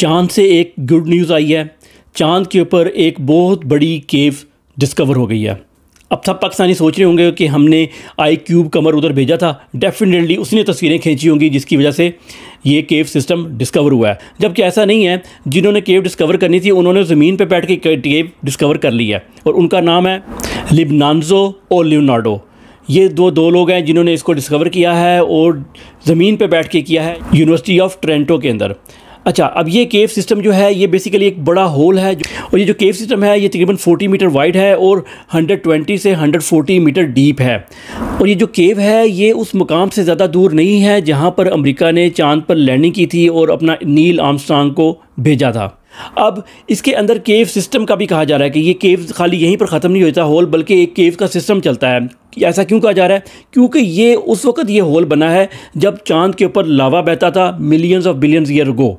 चांद से एक गुड न्यूज़ आई है चांद के ऊपर एक बहुत बड़ी केव डिस्कवर हो गई है अब सब पाकिस्तानी सोच रहे होंगे कि हमने आई क्यूब कमर उधर भेजा था डेफिनेटली उसने तस्वीरें खींची होंगी जिसकी वजह से ये केव सिस्टम डिस्कवर हुआ है जबकि ऐसा नहीं है जिन्होंने केव डिस्कवर करनी थी उन्होंने ज़मीन पर बैठ के केव डिस्कवर कर ली है और उनका नाम है लिबनानजो और लियोनार्डो ये दो दो लोग हैं जिन्होंने इसको डिस्कवर किया है और ज़मीन पर बैठ के किया है यूनिवर्सिटी ऑफ ट्रेंटो के अंदर अच्छा अब ये केव सिस्टम जो है ये बेसिकली एक बड़ा होल है और ये जो केव सिस्टम है ये तकरीबन 40 मीटर वाइड है और 120 से 140 मीटर डीप है और ये जो केव है ये उस मुकाम से ज़्यादा दूर नहीं है जहाँ पर अमेरिका ने चांद पर लैंडिंग की थी और अपना नील आमस्ट्रांग को भेजा था अब इसके अंदर केव सिस्टम का भी कहा जा रहा है कि ये केव खाली यहीं पर ख़त्म नहीं होता होल बल्कि एक केव का सिस्टम चलता है ऐसा क्यों कहा जा रहा है क्योंकि ये उस वक़्त ये होल बना है जब चांद के ऊपर लावा बहता था millions of billions year ago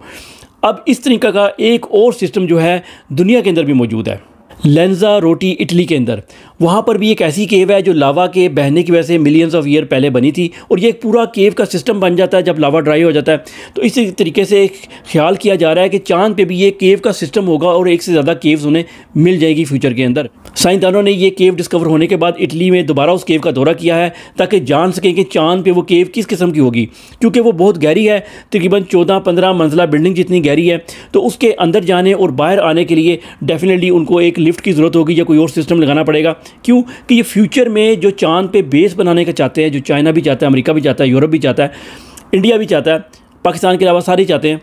अब इस तरीका का एक और सिस्टम जो है दुनिया के अंदर भी मौजूद है लेंजा रोटी इटली के अंदर वहाँ पर भी एक ऐसी केव है जो लावा के बहने की वजह से मिलियंस ऑफ ईयर पहले बनी थी और ये एक पूरा केव का सिस्टम बन जाता है जब लावा ड्राई हो जाता है तो इसी तरीके से ख्याल किया जा रहा है कि चांद पे भी ये केव का सिस्टम होगा और एक से ज़्यादा केव्स उन्हें मिल जाएगी फ्यूचर के अंदर साइंसदानों ने ये केव डिस्कवर होने के बाद इटली में दोबारा उस केव का दौरा किया है ताकि जान सकें कि चांद पे वो केव किस किस्म की होगी क्योंकि वो बहुत गहरी है तकरीबन 14-15 मंजिला बिल्डिंग जितनी गहरी है तो उसके अंदर जाने और बाहर आने के लिए डेफिनेटली उनको एक लिफ्ट की ज़रूरत होगी या कोई और सिस्टम लगाना पड़ेगा क्यों कि ये फ्यूचर में जो चांद पर बेस बनाने का चाहते हैं जो चाइना भी चाहता है अमरीका भी चाहता है यूरोप भी चाहता है इंडिया भी चाहता है पाकिस्तान के अलावा सारे चाहते हैं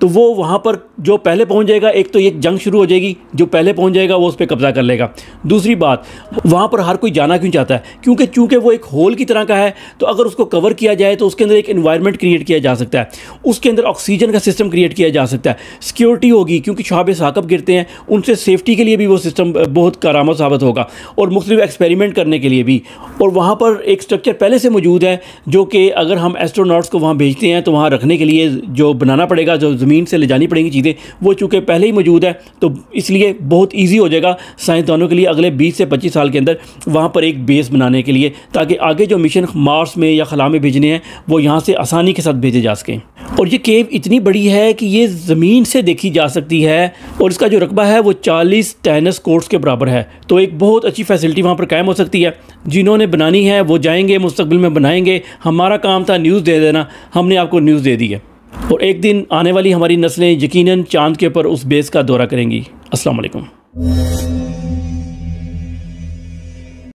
तो वो वहाँ पर जो पहले पहुँच जाएगा एक तो एक जंग शुरू हो जाएगी जो पहले पहुँच जाएगा वो उस पर कब्ज़ा कर लेगा दूसरी बात वहाँ पर हर कोई जाना क्यों चाहता है क्योंकि चूँकि वो एक होल की तरह का है तो अगर उसको कवर किया जाए तो उसके अंदर एक इन्वायरमेंट क्रिएट किया जा सकता है उसके अंदर ऑक्सीजन का सिस्टम क्रिएट किया जा सकता है सिक्योरिटी होगी क्योंकि शहाब साकब गिरते हैं उनसे सेफ्टी के लिए भी वो सिस्टम बहुत कारामद साबित होगा और मुख्तु एक्सपेरिमेंट करने के लिए भी और वहाँ पर एक स्ट्रक्चर पहले से मौजूद है जो कि अगर हम एस्ट्रोनॉट्स को वहाँ भेजते हैं तो वहाँ रखने के लिए जो बनाना पड़ेगा जो ज़मीन से ले जानी पड़ेंगी चीज़ें वो चूँकि पहले ही मौजूद है तो इसलिए बहुत ईजी हो जाएगा साइंसदानों के लिए अगले बीस से पच्चीस साल के अंदर वहाँ पर एक बेस बनाने के लिए ताकि आगे जो मिशन मार्स में या खला में भेजने हैं वो यहाँ से आसानी के साथ भेजे जा सकें और ये केव इतनी बड़ी है कि ये ज़मीन से देखी जा सकती है और इसका जो रकबा है वो चालीस टेनिस कोर्ट्स के बराबर है तो एक बहुत अच्छी फैसिलिटी वहाँ पर कायम हो सकती है जिन्होंने बनानी है वो जाएंगे मुस्तबिल में बनाएंगे हमारा काम था न्यूज़ दे देना हमने आपको न्यूज़ दे दी है और एक दिन आने वाली हमारी नस्लें यकीनन चांद के ऊपर उस बेस का दौरा करेंगी असलकम